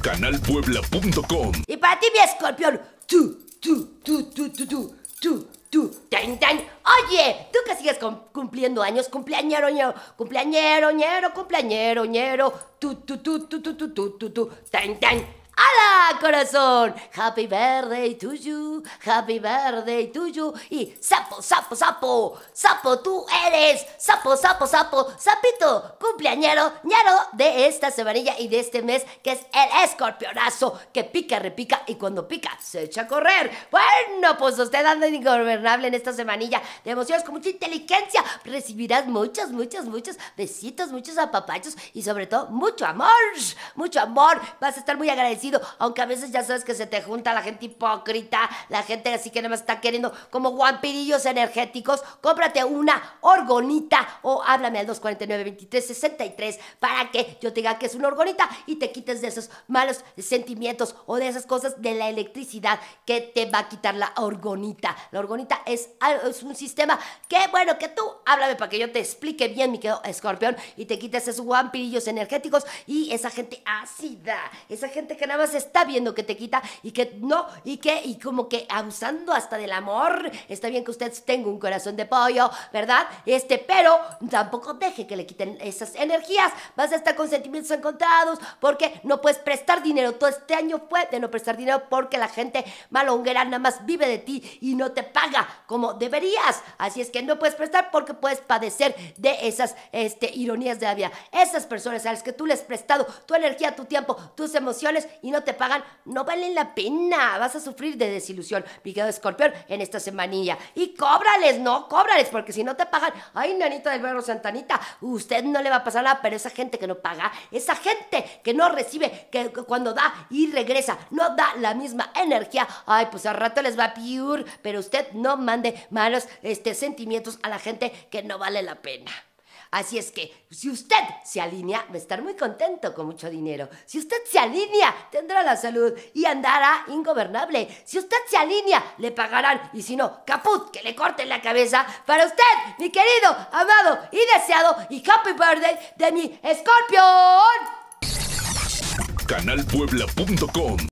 canalpuebla.com. Y para ti, mi escorpión, tú, tu, tu, tu, tu, tú, tan, tan. Oye, tú que sigues cumpliendo años, cumpleañero, ñero, cumpleañero, ñero, cumpleañero, ñero, tu, tú, tú, tú, tú, tú, tú, tú, tan, tan. ¡Hala, corazón! Happy birthday to you, happy birthday to you. Y sapo, sapo, sapo, sapo tú eres, sapo, sapo, sapo, sapito, cumpleañero, Ñero de esta semanilla y de este mes que es el escorpionazo que pica, repica y cuando pica se echa a correr. Bueno, pues usted anda ingobernable en esta semanilla de emociones con mucha inteligencia. Recibirás muchos, muchos, muchos besitos, muchos apapachos y sobre todo mucho amor, mucho amor. Vas a estar muy agradecido aunque a veces ya sabes que se te junta la gente hipócrita, la gente así que nada más está queriendo como guampirillos energéticos, cómprate una orgonita o háblame al 249-2363 para que yo te diga que es una orgonita y te quites de esos malos sentimientos o de esas cosas de la electricidad que te va a quitar la orgonita. La orgonita es, es un sistema que, bueno, que tú háblame para que yo te explique bien, mi querido escorpión, y te quites esos guampirillos energéticos y esa gente ácida, esa gente que nada más está viendo que te quita y que no, y que, y como que abusando hasta del amor. Está bien que usted tenga un corazón de pollo, ¿verdad? Este, pero tampoco deje que le quiten esas energías. Vas a estar con sentimientos encontrados porque no puedes prestar dinero. Todo este año fue de no prestar dinero porque la gente malonguera nada más vive de ti y no te paga como deberías. Así es que no puedes prestar porque puedes padecer de esas este, ironías de la Esas personas a las que tú les has prestado tu energía, tu tiempo, tus emociones y no te pagan, no valen la pena. Vas a sufrir de desilusión, picado escorpión, en esta semanilla. Y cóbrales, no, cóbrales, porque si no te pagan, ay, nanita del barro Santanita, usted no le va a pasar nada, pero esa gente que no paga, esa gente que no recibe, que, cuando da y regresa, no da la misma energía, ay, pues al rato les va a piur, pero usted no mande malos este, sentimientos a la gente que no vale la pena. Así es que si usted se alinea, va a estar muy contento con mucho dinero. Si usted se alinea, tendrá la salud y andará ingobernable. Si usted se alinea, le pagarán. Y si no, caput, que le corten la cabeza. Para usted, mi querido, amado y deseado y happy birthday de mi escorpión. Canalpuebla.com